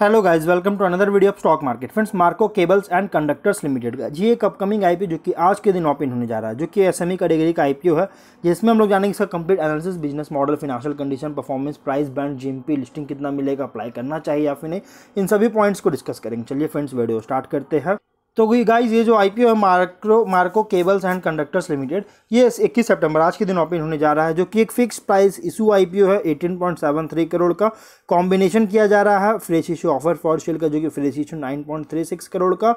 hello guys welcome to another video of stock market friends Marco cables and conductors limited का जी एक upcoming IPO जो कि आज के दिन ओपन होने जा रहा है जो कि एसएमई कैटेगरी e का आईपीओ है जिसमें हम लोग जानेंगे इसका complete analysis business model financial condition performance price band GMP listing कितना मिलेगा अप्लाई करना चाहिए या फिर नहीं इन सभी पॉइंट्स को डिस्कस करेंगे चलिए फ्रेंड्स वीडियो स्टार्ट करते हैं तो गाइज ये जो आईपीओ है Marco Marco cables and conductors limited ये 21 सितंबर आज के दिन ओपन होने जा रहा है जो कि एक फिक्स प्राइस इशू आईपीओ है 18.73 करोड़ का कॉम्बिनेशन किया जा रहा है fresh issue offer for sale का जो कि फ्रेश इशू 9.36 करोड़ का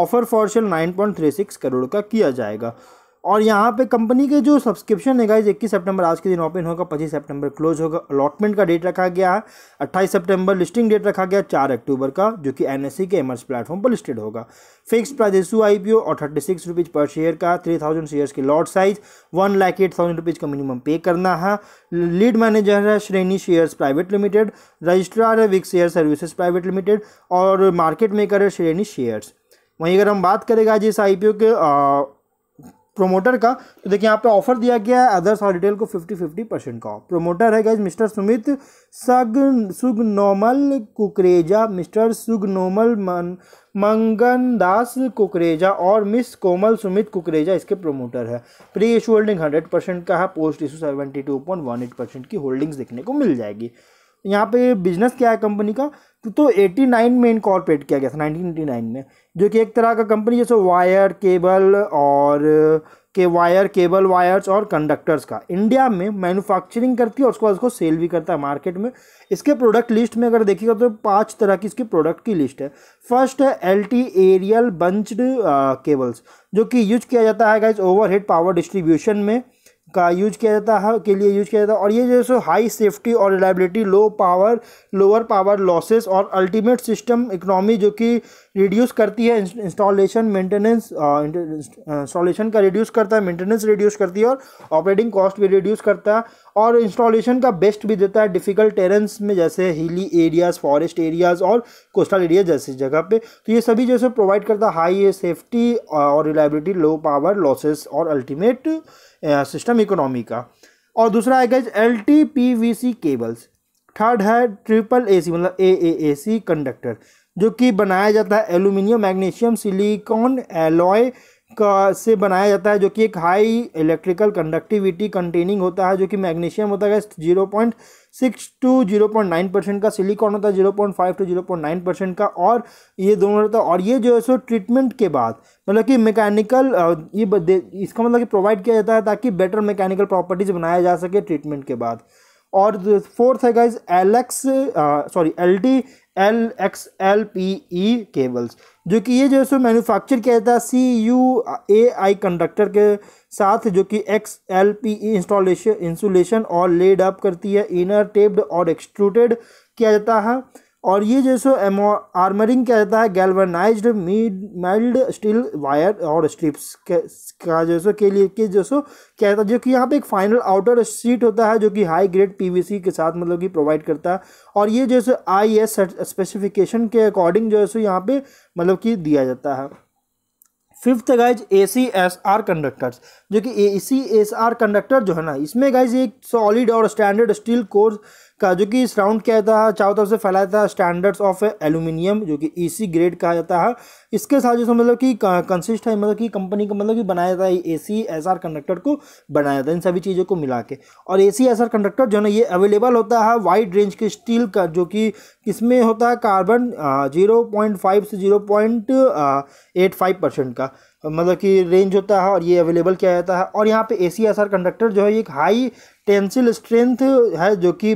ऑफर फॉर सेल 9.36 करोड़ का किया जाएगा और यहाँ पे कंपनी के जो सब्सक्रिप्शन है गाइज इक्कीस सितंबर आज के दिन ओपन होगा पच्चीस सितंबर क्लोज होगा अलॉटमेंट का डेट रखा गया है अट्ठाईस सितंबर लिस्टिंग डेट रखा गया चार अक्टूबर का जो कि एन e के एमर्स प्लेटफॉर्म पर लिस्टेड होगा fix price issue I P O और थर्टी सिक्स रुपीज़ पर शेयर का थ्री थाउजेंड शेयर्स की lot size one lakh eight thousand rupees का मिनिमम पे करना है लीड मैनेजर है Shreni shares private limited registrar है Bigshare services private limited और मार्केट मेकर है श्रेणी शेयर्स वहीं अगर हम बात करेगा जिस आई पी ओ के प्रोमोटर का तो देखिए यहाँ पे ऑफर दिया गया है अदर्स और रिटेल को फिफ्टी फिफ्टी परसेंट का प्रोमोटर है गैज मिस्टर सुमित सग सुगनोमल कुकरेजा मिस्टर सुगनोमल मंगन दास कुकरेजा और मिस कोमल सुमित कुकरेजा इसके प्रोमोटर है pre issue holding hundred percent का है post issue seventy two point one eight percent की होल्डिंग्स देखने को मिल जाएगी यहाँ पे बिजनेस क्या है कंपनी का तो 89 तो में इनकॉर्पोरेट किया गया था 1989 में जो कि एक तरह का कंपनी जैसे वायर केबल और के वायर केबल वायर्स और कंडक्टर्स का इंडिया में मैन्युफैक्चरिंग करती है और उसके बाद उसको सेल भी करता है मार्केट में इसके प्रोडक्ट लिस्ट में अगर देखिएगा तो पांच तरह की इसकी प्रोडक्ट की लिस्ट है फर्स्ट है L T aerial bunch cables जो कि यूज किया जाता है गाइज हेड पावर डिस्ट्रीब्यूशन में का यूज किया जाता है के लिए यूज किया जाता है और ये जो है सो हाई सेफ्टी और reliability low power lower power losses और अल्टीमेट सिस्टम इकोनॉमी जो कि रिड्यूस करती है इंस्टॉलेशन मेंटेनेंस इंस्टॉलेशन का रिड्यूस करता है मेंटेनेंस रिड्यूस करती है और ऑपरेटिंग कॉस्ट भी रिड्यूस करता है और इंस्टॉलेशन का बेस्ट भी देता है डिफ़िकल्ट टेरेंस में जैसे हिली एरियाज़ फॉरेस्ट एरियाज़ और कोस्टल एरिया जैसी जगह पे तो ये सभी जैसे प्रोवाइड करता है हाई सेफ्टी uh, और रिलायबिलिटी लो पावर लॉसेस और अल्टीमेट सिस्टम इकोनॉमी का और दूसरा आएगा L T P V C cables third है ट्रिपल ए सी मतलब A A A C conductor जो कि बनाया जाता है एल्यूमिनियम मैग्नीशियम सिलिकॉन एलॉय का से बनाया जाता है जो कि एक हाई इलेक्ट्रिकल कंडक्टिविटी कंटेनिंग होता है जो कि मैग्नीशियम होता है zero point six to zero point nine percent का सिलिकॉन होता है zero point five to zero point nine percent का और ये दोनों रहता है और ये जो है सो ट्रीटमेंट के बाद मतलब कि मैकेनिकल ये इसका मतलब कि प्रोवाइड किया जाता है ताकि बेटर मैकेनिकल प्रॉपर्टीज बनाया जा सके ट्रीटमेंट के बाद और फोर्थ है guys L X sorry L T L X L P E cables जो कि ये जो है सो मैन्युफैक्चर किया जाता है सी यू ए आई कंडक्टर के साथ जो कि X L P E installation insulation और लेड अप करती है इनर टेप्ड और एक्सट्रूटेड किया जाता है और ये जैसे आर्मरिंग कहता है गैल्वनाइज्ड माइल्ड स्टील वायर और स्ट्रिप्स का जैसो के लिए के जैसो कहता है जो कि यहाँ पे एक फाइनल आउटर सीट होता है जो कि हाई ग्रेड पीवीसी के साथ मतलब कि प्रोवाइड करता है और ये जैसे आई एस स्पेसिफिकेशन के अकॉर्डिंग जो है सो यहाँ पे मतलब कि दिया जाता है fifth guys A C S R conductors जो कि A C S R conductor जो है ना इसमें गाइज एक सॉलिड और स्टैंडर्ड स्टील कोर्स का जो कि इस राउंड क्या था चारों तरफ से फैलाया था स्टैंडर्ड्स ऑफ एल्यूमिनियम जो कि एसी e ग्रेड कहा जाता है इसके साथ जैसे मतलब कि कंसिस्ट है मतलब कि कंपनी का मतलब कि बनाया जाता है A C S R conductor को बनाया जाता है इन सभी चीज़ों को मिला के और A C S R conductor जो है ना ये अवेलेबल होता है वाइड रेंज के स्टील का जो कि इसमें होता है कार्बन जीरो पॉइंट फाइव से zero point eight five percent का मतलब कि रेंज होता है और ये अवेलेबल किया जाता है और यहाँ पे ए सी कंडक्टर जो है एक हाई टेंसिल स्ट्रेंथ है जो कि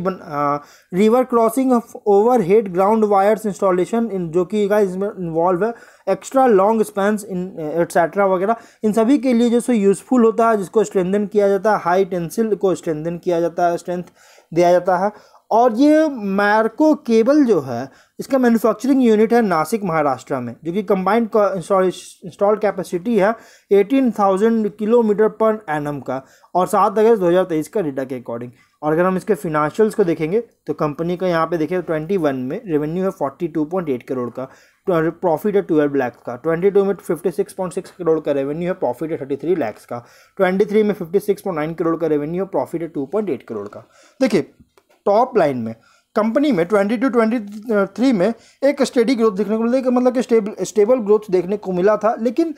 river crossing of overhead ground wires installation in जो कि इसमें इन्वॉल्व है extra long spans in etcetera वगैरह इन सभी के लिए जो सो यूज़फुल होता है जिसको स्ट्रेंदन किया जाता है हाई टेंसिल को स्ट्रेंदन किया जाता है स्ट्रेंथ दिया जाता है और ये मैरको केबल जो है इसका मैन्युफैक्चरिंग यूनिट है नासिक महाराष्ट्र में जो कि कंबाइंड इंस्टॉल कैपेसिटी है 18,000 किलोमीटर पर एनम का और सात अगस्त 2023 का डेटा के अकॉर्डिंग और अगर हम इसके फिनांशियल्स को देखेंगे तो कंपनी का यहाँ पे देखें ट्वेंटी वन में रेवेन्यू है forty two point eight crore का प्रॉफिट है ट्वेल्व लैक्स का ट्वेंटी टू में fifty six point six crore का रेवेन्यू है प्रॉफिट है थर्टी थ्री लैक्स का ट्वेंटी थ्री में fifty six point nine crore का रेवेन्यू है प्रॉफिट है टू पॉइंट एट करोड़ का देखिए टॉप लाइन में कंपनी में ट्वेंटी टू ट्वेंटी थ्री में एक स्टेडी ग्रोथ देखने को मिला मतलब कि स्टेबल स्टेबल ग्रोथ देखने को मिला था लेकिन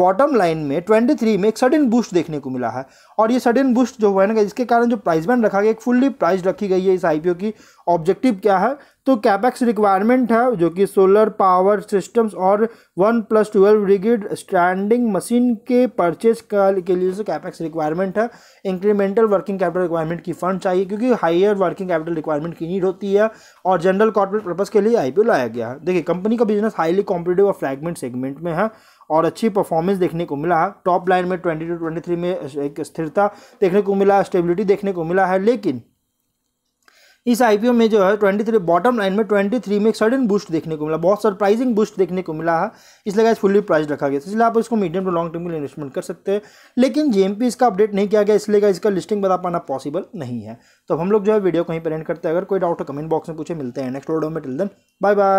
बॉटम लाइन में ट्वेंटी थ्री में एक सडन बूस्ट देखने को मिला है और ये सडन बूस्ट जो हुआ है ना इसके कारण जो प्राइस बैंड रखा गया एक फुल्ली प्राइस रखी गई है इस आईपीओ की ऑब्जेक्टिव क्या है तो कैपेक्स रिक्वायरमेंट है जो कि सोलर पावर सिस्टम्स और one plus twelve brigade standing machine के परचेज के लिए जो कैपेक्स रिक्वायरमेंट है इंक्रीमेंटल वर्किंग कैपिटल रिक्वायरमेंट की फंड चाहिए क्योंकि हायर वर्किंग कैपिटल रिक्वायरमेंट की नीड होती है और जनरल कॉर्पोरेट पर्पज के लिए आईपीओ लाया गया है देखिए कंपनी का बिजनेस हाईली कॉम्पिटेटिव और फ्रैगमेंट सेगमेंट में है और अच्छी परफॉर्मेंस देखने को मिला है टॉप लाइन में ट्वेंटी टू ट्वेंटी थ्री में एक स्थिरता देखने को मिला स्टेबिलिटी देखने को मिला है लेकिन इस आईपीओ में जो है 23 बॉटम लाइन में 23 में एक सडन बूस्ट देखने को मिला बहुत सरप्राइजिंग बूस्ट देखने को मिला है इसलिए गैस फुल्ली प्राइस रखा गया इसलिए आप इसको मीडियम टू लॉन्ग टर्म के लिए इन्वेस्टमेंट कर सकते हैं लेकिन जेएमपी इसका अपडेट नहीं किया गया इसलिए इसका लिस्टिंग बता पाना पॉसिबल नहीं है तो हम लोग जो है वीडियो कहीं पर एंड करते हैं अगर कोई डाउट हो कमेंट बॉक्स में पूछे मिलते हैं नेक्स्ट वीडियो में टिल देन बाय बाय